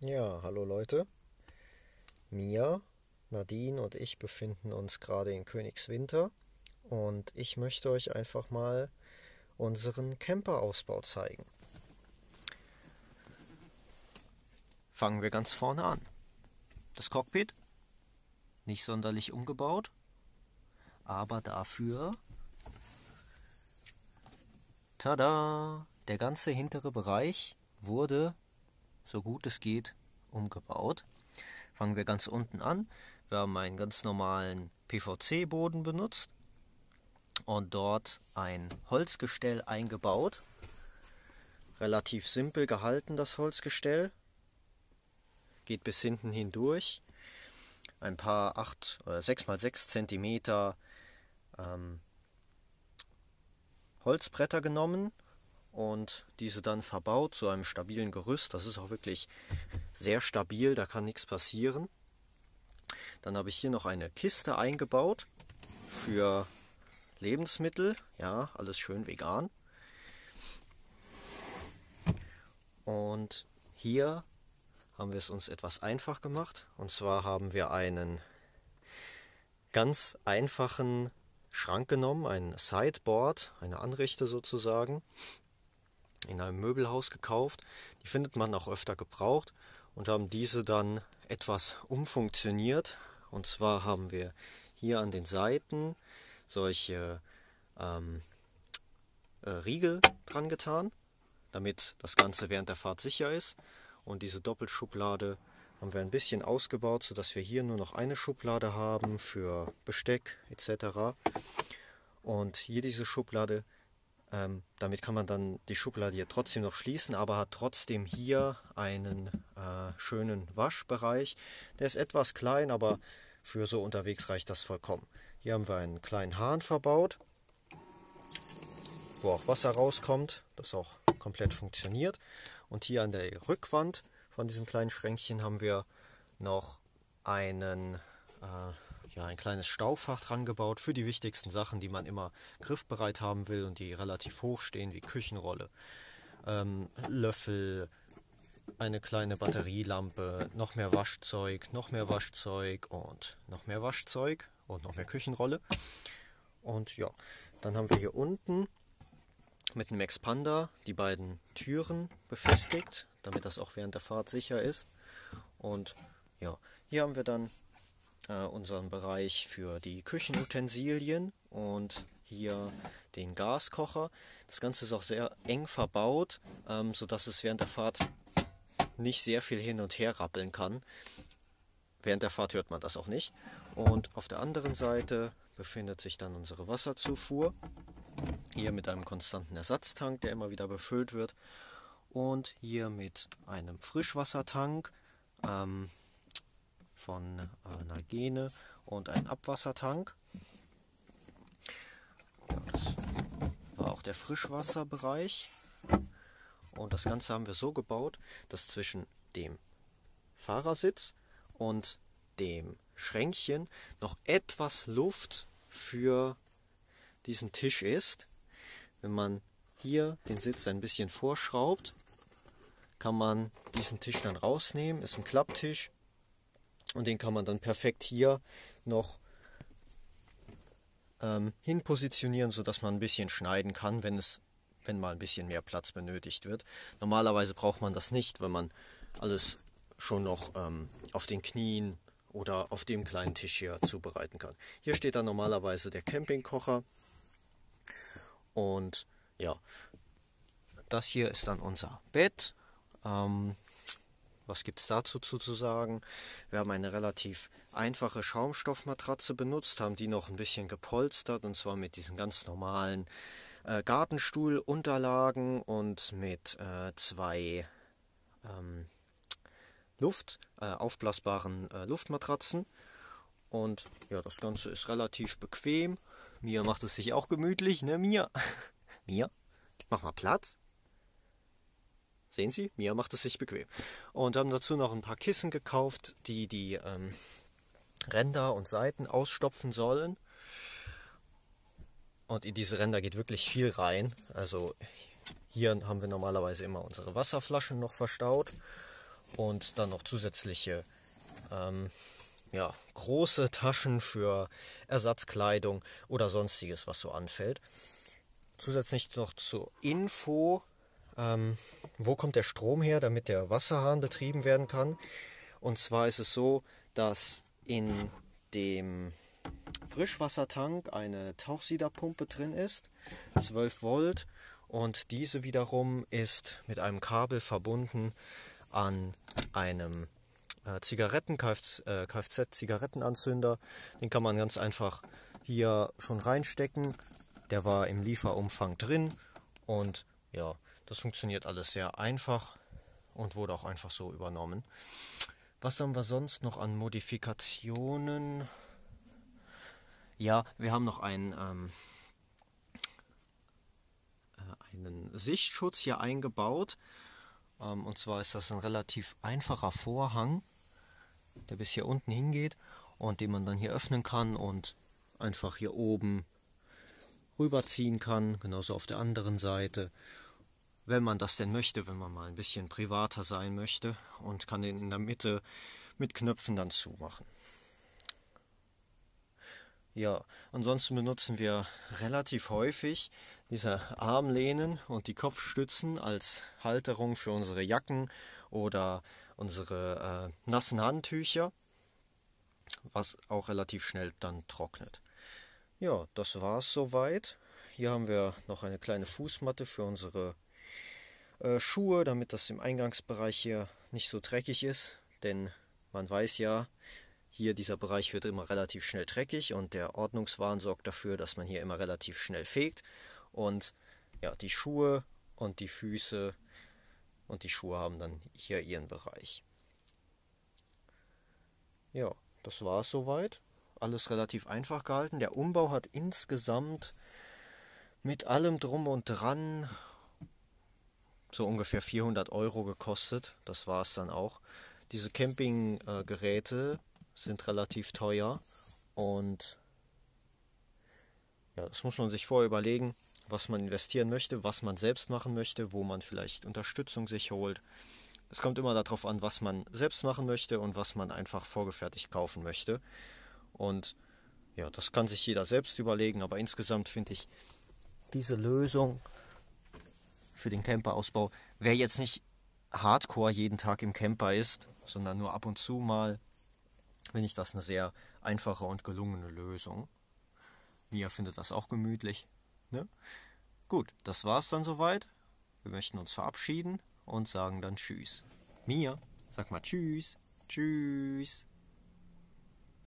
Ja, hallo Leute. Mia, Nadine und ich befinden uns gerade in Königswinter und ich möchte euch einfach mal unseren Camper-Ausbau zeigen. Fangen wir ganz vorne an. Das Cockpit, nicht sonderlich umgebaut, aber dafür, tada, der ganze hintere Bereich wurde so gut es geht, umgebaut. Fangen wir ganz unten an. Wir haben einen ganz normalen PVC-Boden benutzt und dort ein Holzgestell eingebaut. Relativ simpel gehalten das Holzgestell. Geht bis hinten hindurch. Ein paar 8 oder 6 x 6 cm ähm, Holzbretter genommen, und diese dann verbaut zu einem stabilen Gerüst. Das ist auch wirklich sehr stabil, da kann nichts passieren. Dann habe ich hier noch eine Kiste eingebaut für Lebensmittel. Ja, alles schön vegan. Und hier haben wir es uns etwas einfach gemacht. Und zwar haben wir einen ganz einfachen Schrank genommen, ein Sideboard, eine Anrichte sozusagen, in einem Möbelhaus gekauft. Die findet man auch öfter gebraucht und haben diese dann etwas umfunktioniert. Und zwar haben wir hier an den Seiten solche ähm, äh, Riegel dran getan, damit das Ganze während der Fahrt sicher ist. Und diese Doppelschublade haben wir ein bisschen ausgebaut, sodass wir hier nur noch eine Schublade haben für Besteck etc. Und hier diese Schublade ähm, damit kann man dann die Schublade hier trotzdem noch schließen, aber hat trotzdem hier einen äh, schönen Waschbereich. Der ist etwas klein, aber für so unterwegs reicht das vollkommen. Hier haben wir einen kleinen Hahn verbaut, wo auch Wasser rauskommt, das auch komplett funktioniert. Und hier an der Rückwand von diesem kleinen Schränkchen haben wir noch einen äh, ja, ein kleines Staufach dran gebaut für die wichtigsten Sachen, die man immer griffbereit haben will und die relativ hoch stehen, wie Küchenrolle, ähm, Löffel, eine kleine Batterielampe, noch mehr Waschzeug, noch mehr Waschzeug und noch mehr Waschzeug und noch mehr Küchenrolle. Und ja, dann haben wir hier unten mit einem Expander die beiden Türen befestigt, damit das auch während der Fahrt sicher ist. Und ja, hier haben wir dann äh, unseren Bereich für die Küchenutensilien und hier den Gaskocher. Das Ganze ist auch sehr eng verbaut, ähm, sodass es während der Fahrt nicht sehr viel hin und her rappeln kann. Während der Fahrt hört man das auch nicht. Und auf der anderen Seite befindet sich dann unsere Wasserzufuhr. Hier mit einem konstanten Ersatztank, der immer wieder befüllt wird. Und hier mit einem Frischwassertank. Ähm, von einer äh, Gene und einen Abwassertank. Ja, das war auch der Frischwasserbereich. Und das Ganze haben wir so gebaut, dass zwischen dem Fahrersitz und dem Schränkchen noch etwas Luft für diesen Tisch ist. Wenn man hier den Sitz ein bisschen vorschraubt, kann man diesen Tisch dann rausnehmen. Ist ein Klapptisch, und den kann man dann perfekt hier noch ähm, hin positionieren, sodass man ein bisschen schneiden kann, wenn es wenn mal ein bisschen mehr Platz benötigt wird. Normalerweise braucht man das nicht, wenn man alles schon noch ähm, auf den Knien oder auf dem kleinen Tisch hier zubereiten kann. Hier steht dann normalerweise der Campingkocher und ja, das hier ist dann unser Bett. Ähm, was gibt es dazu zu sagen? Wir haben eine relativ einfache Schaumstoffmatratze benutzt, haben die noch ein bisschen gepolstert und zwar mit diesen ganz normalen äh, Gartenstuhlunterlagen und mit äh, zwei ähm, Luft, äh, aufblasbaren äh, Luftmatratzen. Und ja, das Ganze ist relativ bequem. Mir macht es sich auch gemütlich, ne Mir? Mir? mach mal Platz. Sehen Sie, mir macht es sich bequem. Und haben dazu noch ein paar Kissen gekauft, die die ähm, Ränder und Seiten ausstopfen sollen. Und in diese Ränder geht wirklich viel rein. Also hier haben wir normalerweise immer unsere Wasserflaschen noch verstaut und dann noch zusätzliche ähm, ja, große Taschen für Ersatzkleidung oder sonstiges, was so anfällt. Zusätzlich noch zur Info ähm, wo kommt der Strom her, damit der Wasserhahn betrieben werden kann? Und zwar ist es so, dass in dem Frischwassertank eine Tauchsiederpumpe drin ist, 12 Volt, und diese wiederum ist mit einem Kabel verbunden an einem äh, Zigaretten, äh, Kfz-Zigarettenanzünder. Den kann man ganz einfach hier schon reinstecken. Der war im Lieferumfang drin und ja, das funktioniert alles sehr einfach und wurde auch einfach so übernommen. Was haben wir sonst noch an Modifikationen? Ja, wir haben noch einen, ähm, äh, einen Sichtschutz hier eingebaut. Ähm, und zwar ist das ein relativ einfacher Vorhang, der bis hier unten hingeht und den man dann hier öffnen kann und einfach hier oben rüberziehen kann, genauso auf der anderen Seite wenn man das denn möchte, wenn man mal ein bisschen privater sein möchte und kann den in der Mitte mit Knöpfen dann zumachen. Ja, ansonsten benutzen wir relativ häufig diese Armlehnen und die Kopfstützen als Halterung für unsere Jacken oder unsere äh, nassen Handtücher, was auch relativ schnell dann trocknet. Ja, das war's soweit. Hier haben wir noch eine kleine Fußmatte für unsere äh, Schuhe, damit das im Eingangsbereich hier nicht so dreckig ist. Denn man weiß ja, hier dieser Bereich wird immer relativ schnell dreckig und der Ordnungswahn sorgt dafür, dass man hier immer relativ schnell fegt. Und ja, die Schuhe und die Füße und die Schuhe haben dann hier ihren Bereich. Ja, das war es soweit. Alles relativ einfach gehalten. Der Umbau hat insgesamt mit allem drum und dran so ungefähr 400 Euro gekostet. Das war es dann auch. Diese Campinggeräte äh, sind relativ teuer und ja, das muss man sich vorher überlegen, was man investieren möchte, was man selbst machen möchte, wo man vielleicht Unterstützung sich holt. Es kommt immer darauf an, was man selbst machen möchte und was man einfach vorgefertigt kaufen möchte. Und ja, das kann sich jeder selbst überlegen, aber insgesamt finde ich diese Lösung für den Camperausbau. Wer jetzt nicht hardcore jeden Tag im Camper ist, sondern nur ab und zu mal, finde ich das eine sehr einfache und gelungene Lösung. Mia findet das auch gemütlich. Ne? Gut, das war's dann soweit. Wir möchten uns verabschieden und sagen dann Tschüss. Mia, sag mal Tschüss. Tschüss.